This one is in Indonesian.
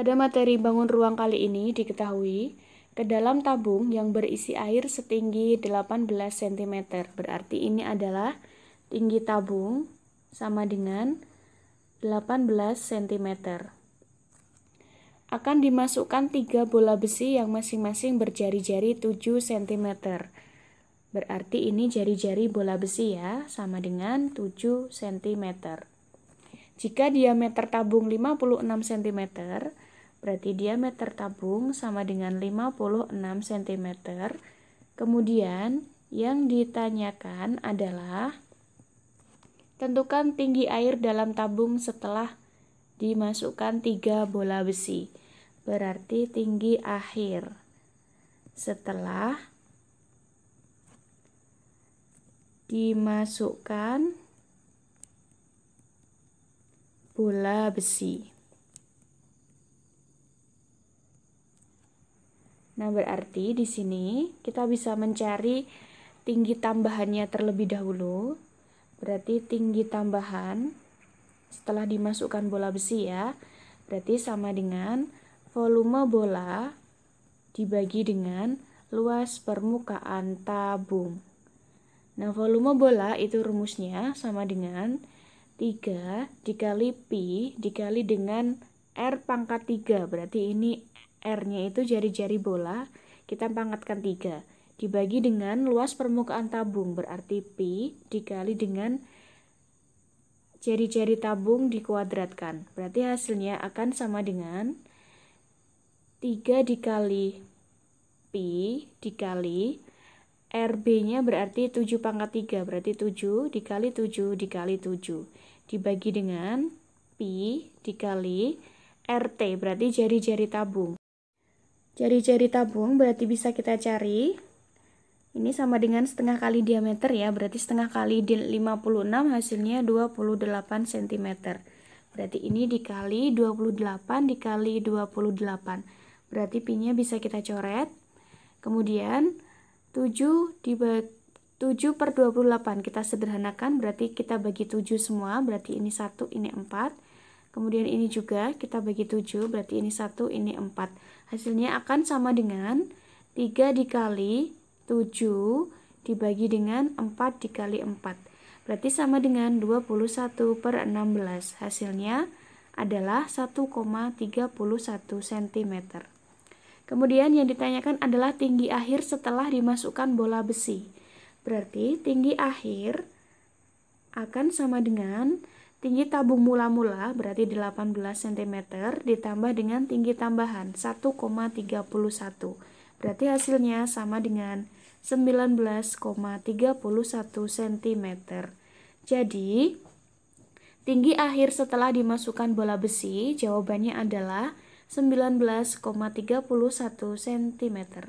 Pada materi bangun ruang kali ini diketahui ke dalam tabung yang berisi air setinggi 18 cm. Berarti ini adalah tinggi tabung sama dengan 18 cm. Akan dimasukkan tiga bola besi yang masing-masing berjari-jari 7 cm. Berarti ini jari-jari bola besi ya, sama dengan 7 cm. Jika diameter tabung 56 cm, Berarti diameter tabung sama dengan 56 cm. Kemudian yang ditanyakan adalah tentukan tinggi air dalam tabung setelah dimasukkan 3 bola besi. Berarti tinggi akhir setelah dimasukkan bola besi. Nah, berarti di sini kita bisa mencari tinggi tambahannya terlebih dahulu. Berarti tinggi tambahan setelah dimasukkan bola besi ya. Berarti sama dengan volume bola dibagi dengan luas permukaan tabung. Nah, volume bola itu rumusnya sama dengan 3 dikali pi dikali dengan R pangkat 3. Berarti ini R-nya itu jari-jari bola, kita pangkatkan 3. Dibagi dengan luas permukaan tabung, berarti Pi dikali dengan jari-jari tabung dikuadratkan. Berarti hasilnya akan sama dengan 3 dikali Pi dikali RB-nya berarti 7 pangkat 3, berarti 7 dikali 7 dikali 7. Dibagi dengan Pi dikali RT, berarti jari-jari tabung jari-jari tabung berarti bisa kita cari ini sama dengan setengah kali diameter ya berarti setengah kali 56 hasilnya 28 cm berarti ini dikali 28 dikali 28 berarti pinnya bisa kita coret kemudian 7 dibagi 7 per 28 kita sederhanakan berarti kita bagi 7 semua berarti ini 1 ini 4 Kemudian ini juga kita bagi 7, berarti ini 1, ini 4. Hasilnya akan sama dengan 3 dikali 7 dibagi dengan 4 dikali 4. Berarti sama dengan 21 per 16. Hasilnya adalah 1,31 cm. Kemudian yang ditanyakan adalah tinggi akhir setelah dimasukkan bola besi. Berarti tinggi akhir akan sama dengan Tinggi tabung mula-mula berarti 18 cm ditambah dengan tinggi tambahan 1,31. Berarti hasilnya sama dengan 19,31 cm. Jadi, tinggi akhir setelah dimasukkan bola besi jawabannya adalah 19,31 cm.